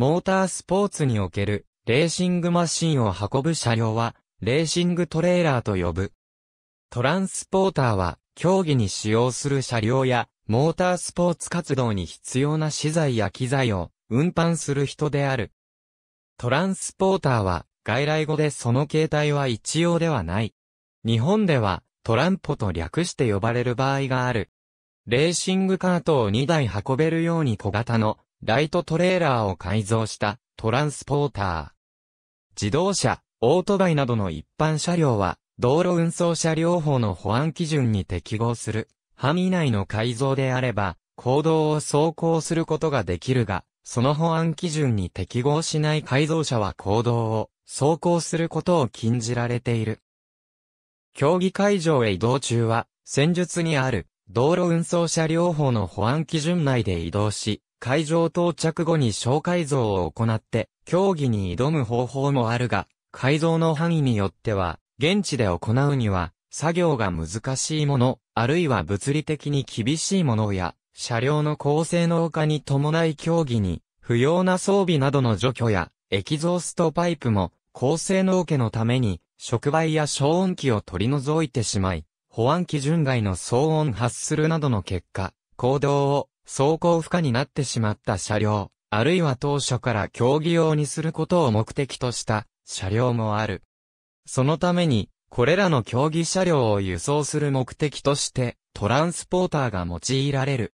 モータースポーツにおけるレーシングマシンを運ぶ車両はレーシングトレーラーと呼ぶ。トランスポーターは競技に使用する車両やモータースポーツ活動に必要な資材や機材を運搬する人である。トランスポーターは外来語でその形態は一様ではない。日本ではトランポと略して呼ばれる場合がある。レーシングカートを2台運べるように小型のライトトレーラーを改造したトランスポーター。自動車、オートバイなどの一般車両は、道路運送車両法の保安基準に適合する範囲内の改造であれば、公道を走行することができるが、その保安基準に適合しない改造車は公道を走行することを禁じられている。競技会場へ移動中は、戦術にある道路運送車両法の保安基準内で移動し、会場到着後に小改造を行って、競技に挑む方法もあるが、改造の範囲によっては、現地で行うには、作業が難しいもの、あるいは物理的に厳しいものや、車両の高性能化に伴い競技に、不要な装備などの除去や、エキゾーストパイプも、高性能化のために、触媒や消音器を取り除いてしまい、保安基準外の騒音発するなどの結果、行動を走行不可になってしまった車両、あるいは当初から競技用にすることを目的とした車両もある。そのために、これらの競技車両を輸送する目的として、トランスポーターが用いられる。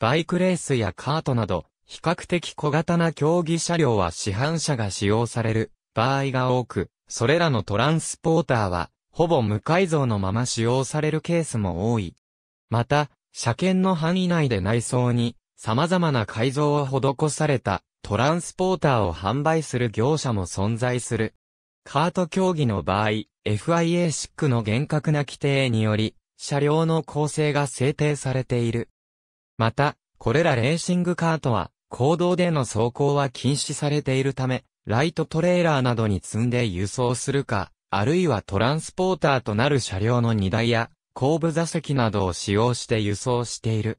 バイクレースやカートなど、比較的小型な競技車両は市販車が使用される場合が多く、それらのトランスポーターは、ほぼ無改造のまま使用されるケースも多い。また、車検の範囲内で内装に様々な改造を施されたトランスポーターを販売する業者も存在する。カート競技の場合、FIA6 の厳格な規定により、車両の構成が制定されている。また、これらレーシングカートは、公道での走行は禁止されているため、ライトトレーラーなどに積んで輸送するか、あるいはトランスポーターとなる車両の荷台や、後部座席などを使用して輸送している。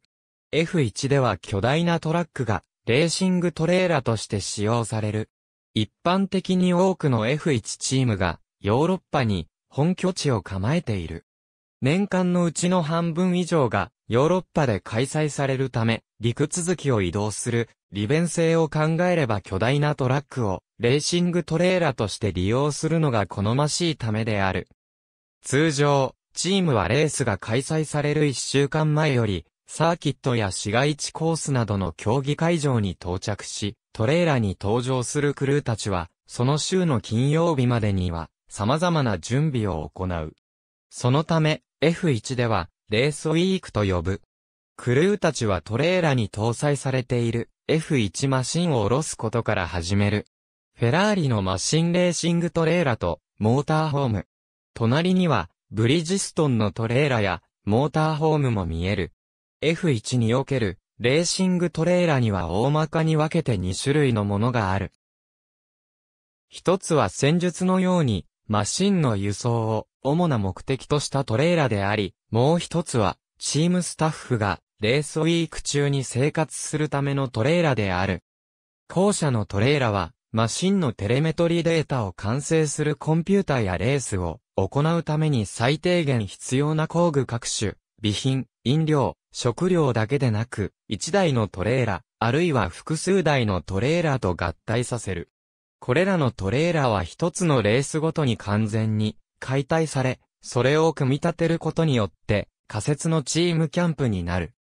F1 では巨大なトラックがレーシングトレーラーとして使用される。一般的に多くの F1 チームがヨーロッパに本拠地を構えている。年間のうちの半分以上がヨーロッパで開催されるため、陸続きを移動する利便性を考えれば巨大なトラックをレーシングトレーラーとして利用するのが好ましいためである。通常、チームはレースが開催される1週間前より、サーキットや市街地コースなどの競技会場に到着し、トレーラーに登場するクルーたちは、その週の金曜日までには、様々な準備を行う。そのため、F1 では、レースウィークと呼ぶ。クルーたちはトレーラーに搭載されている F1 マシンを下ろすことから始める。フェラーリのマシンレーシングトレーラとモーターホーム。隣にはブリヂストンのトレーラや、モーターホームも見える。F1 における、レーシングトレーラには大まかに分けて2種類のものがある。一つは戦術のように、マシンの輸送を主な目的としたトレーラであり、もう一つは、チームスタッフが、レースウィーク中に生活するためのトレーラである。後者のトレーラは、マシンのテレメトリデータを完成するコンピュータやレースを行うために最低限必要な工具各種、備品、飲料、食料だけでなく、1台のトレーラ、あるいは複数台のトレーラと合体させる。これらのトレーラは一つのレースごとに完全に解体され、それを組み立てることによって仮設のチームキャンプになる。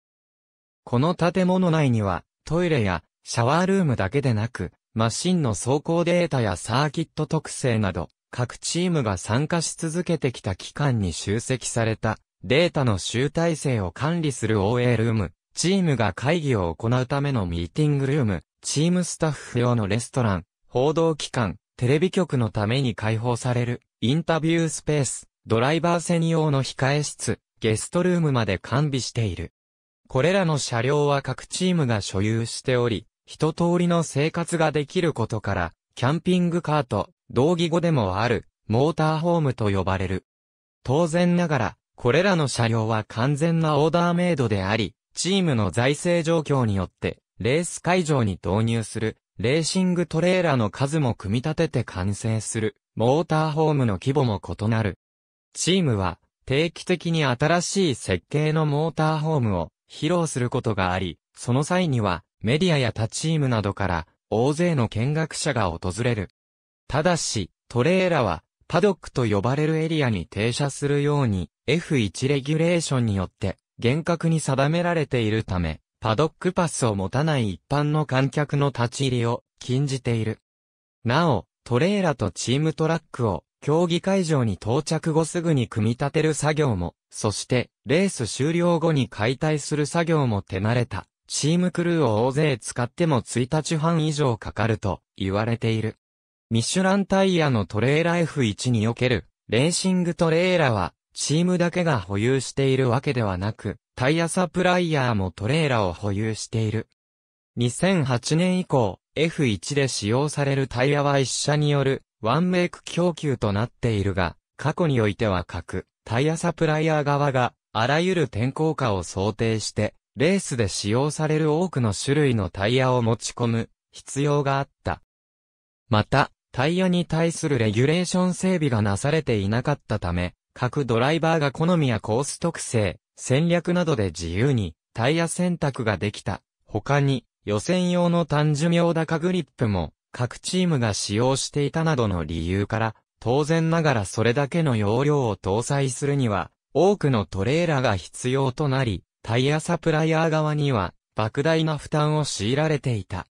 この建物内にはトイレやシャワールームだけでなく、マシンの走行データやサーキット特性など、各チームが参加し続けてきた期間に集積されたデータの集大成を管理する OA ルーム、チームが会議を行うためのミーティングルーム、チームスタッフ用のレストラン、報道機関、テレビ局のために開放される、インタビュースペース、ドライバー専用の控え室、ゲストルームまで完備している。これらの車両は各チームが所有しており、一通りの生活ができることから、キャンピングカーと同義語でもある、モーターホームと呼ばれる。当然ながら、これらの車両は完全なオーダーメイドであり、チームの財政状況によって、レース会場に導入する、レーシングトレーラーの数も組み立てて完成する、モーターホームの規模も異なる。チームは、定期的に新しい設計のモーターホームを披露することがあり、その際には、メディアや他チームなどから大勢の見学者が訪れる。ただし、トレーラはパドックと呼ばれるエリアに停車するように F1 レギュレーションによって厳格に定められているため、パドックパスを持たない一般の観客の立ち入りを禁じている。なお、トレーラとチームトラックを競技会場に到着後すぐに組み立てる作業も、そしてレース終了後に解体する作業も手慣れたチームクルーを大勢使っても1日半以上かかると言われている。ミシュランタイヤのトレーラ F1 におけるレーシングトレーラはチームだけが保有しているわけではなく、タイヤサプライヤーもトレーラを保有している。2008年以降、F1 で使用されるタイヤは一社によるワンメイク供給となっているが、過去においては各タイヤサプライヤー側があらゆる天候下を想定してレースで使用される多くの種類のタイヤを持ち込む必要があった。また、タイヤに対するレギュレーション整備がなされていなかったため、各ドライバーが好みやコース特性、戦略などで自由にタイヤ選択ができた。他に、予選用の単寿命高グリップも各チームが使用していたなどの理由から、当然ながらそれだけの容量を搭載するには、多くのトレーラーが必要となり、タイヤサプライヤー側には、莫大な負担を強いられていた。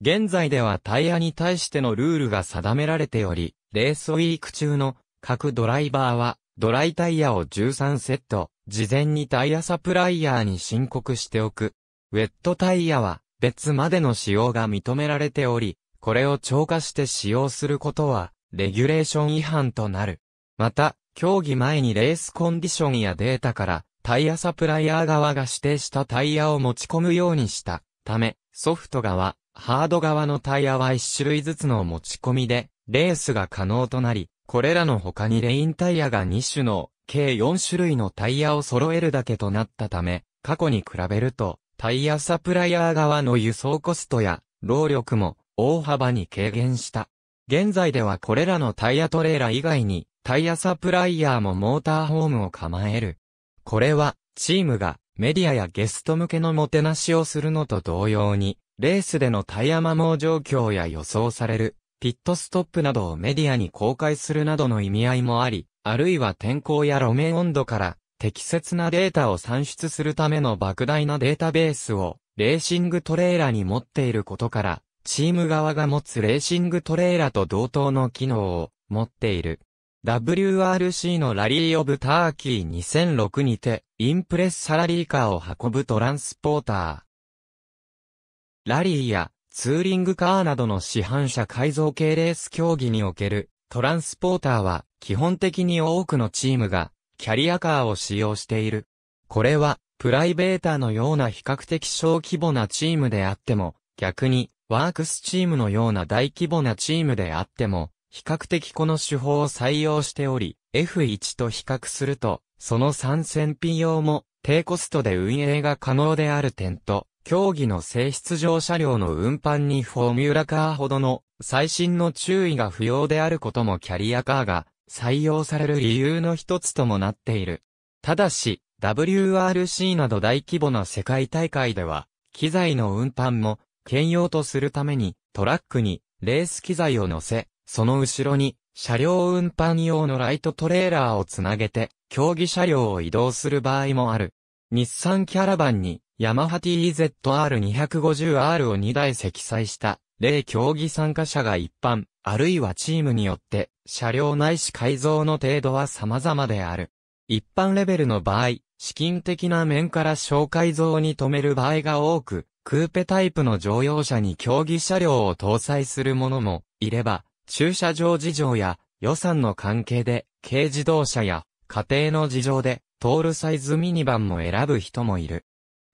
現在ではタイヤに対してのルールが定められており、レースウィーク中の各ドライバーはドライタイヤを13セット、事前にタイヤサプライヤーに申告しておく。ウェットタイヤは別までの使用が認められており、これを超過して使用することはレギュレーション違反となる。また、競技前にレースコンディションやデータからタイヤサプライヤー側が指定したタイヤを持ち込むようにしたため、ソフト側、ハード側のタイヤは1種類ずつの持ち込みで、レースが可能となり、これらの他にレインタイヤが2種の、計4種類のタイヤを揃えるだけとなったため、過去に比べると、タイヤサプライヤー側の輸送コストや、労力も、大幅に軽減した。現在ではこれらのタイヤトレーラー以外に、タイヤサプライヤーもモーターホームを構えるこれは、チームがメディアやゲスト向けのもてなしをするのと同様に、レースでのタイヤ摩耗状況や予想される、ピットストップなどをメディアに公開するなどの意味合いもあり、あるいは天候や路面温度から適切なデータを算出するための莫大なデータベースをレーシングトレーラーに持っていることから、チーム側が持つレーシングトレーラーと同等の機能を持っている。WRC のラリー・オブ・ターキー2006にて、インプレスサラリーカーを運ぶトランスポーター。ラリーやツーリングカーなどの市販車改造系レース競技におけるトランスポーターは基本的に多くのチームがキャリアカーを使用している。これはプライベーターのような比較的小規模なチームであっても、逆にワークスチームのような大規模なチームであっても、比較的この手法を採用しており、F1 と比較すると、その3 0 0 0用も低コストで運営が可能である点と、競技の性質上車両の運搬にフォーミュラカーほどの最新の注意が不要であることもキャリアカーが採用される理由の一つともなっている。ただし、WRC など大規模な世界大会では、機材の運搬も兼用とするためにトラックにレース機材を乗せ、その後ろに、車両運搬用のライトトレーラーをつなげて、競技車両を移動する場合もある。日産キャラバンに、ヤマハ t z r 2 5 0 r を2台積載した、例競技参加者が一般、あるいはチームによって、車両内し改造の程度は様々である。一般レベルの場合、資金的な面から小改造に止める場合が多く、クーペタイプの乗用車に競技車両を搭載するものもいれば、駐車場事情や予算の関係で軽自動車や家庭の事情でトールサイズミニバンも選ぶ人もいる。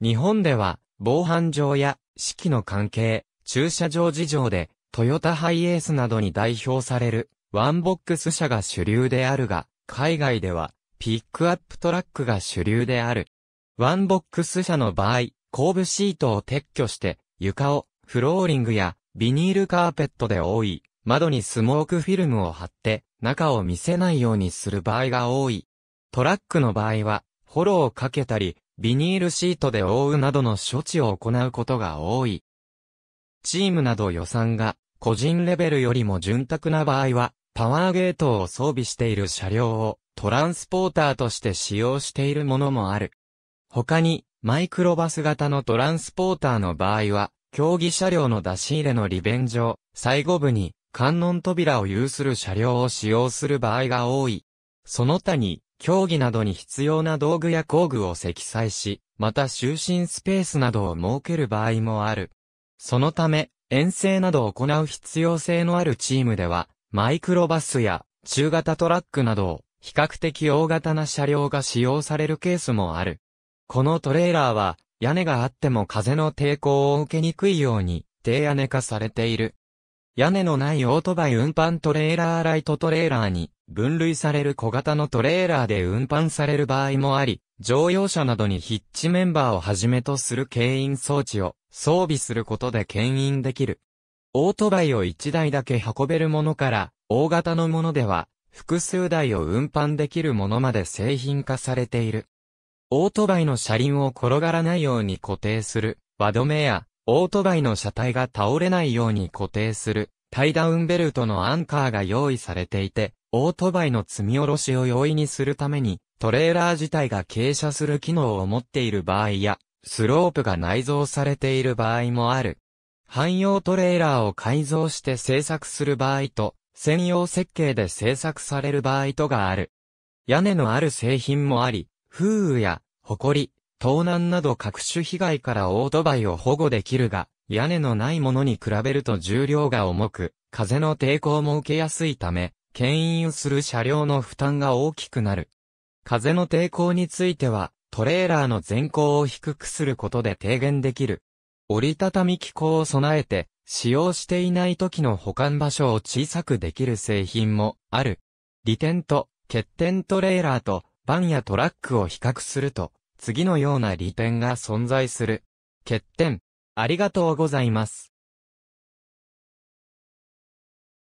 日本では防犯上や四季の関係、駐車場事情でトヨタハイエースなどに代表されるワンボックス車が主流であるが、海外ではピックアップトラックが主流である。ワンボックス車の場合、後部シートを撤去して床をフローリングやビニールカーペットで覆い、窓にスモークフィルムを貼って、中を見せないようにする場合が多い。トラックの場合は、フォローをかけたり、ビニールシートで覆うなどの処置を行うことが多い。チームなど予算が、個人レベルよりも潤沢な場合は、パワーゲートを装備している車両をトランスポーターとして使用しているものもある。他に、マイクロバス型のトランスポーターの場合は、競技車両の出し入れの利便上、最後部に観音扉を有する車両を使用する場合が多い。その他に、競技などに必要な道具や工具を積載し、また就寝スペースなどを設ける場合もある。そのため、遠征などを行う必要性のあるチームでは、マイクロバスや中型トラックなどを比較的大型な車両が使用されるケースもある。このトレーラーは屋根があっても風の抵抗を受けにくいように低屋根化されている。屋根のないオートバイ運搬トレーラーライトトレーラーに分類される小型のトレーラーで運搬される場合もあり、乗用車などにヒッチメンバーをはじめとする牽引装置を装備することで牽引できる。オートバイを1台だけ運べるものから、大型のものでは、複数台を運搬できるものまで製品化されている。オートバイの車輪を転がらないように固定する、輪止めや、オートバイの車体が倒れないように固定する、タイダウンベルトのアンカーが用意されていて、オートバイの積み下ろしを容易にするために、トレーラー自体が傾斜する機能を持っている場合や、スロープが内蔵されている場合もある。汎用トレーラーを改造して製作する場合と、専用設計で製作される場合とがある。屋根のある製品もあり、風雨や、埃、盗難など各種被害からオートバイを保護できるが、屋根のないものに比べると重量が重く、風の抵抗も受けやすいため、牽引する車両の負担が大きくなる。風の抵抗については、トレーラーの前高を低くすることで低減できる。折りたたみ機構を備えて、使用していない時の保管場所を小さくできる製品もある。利点と欠点トレーラーとバンやトラックを比較すると、次のような利点が存在する。欠点。ありがとうございます。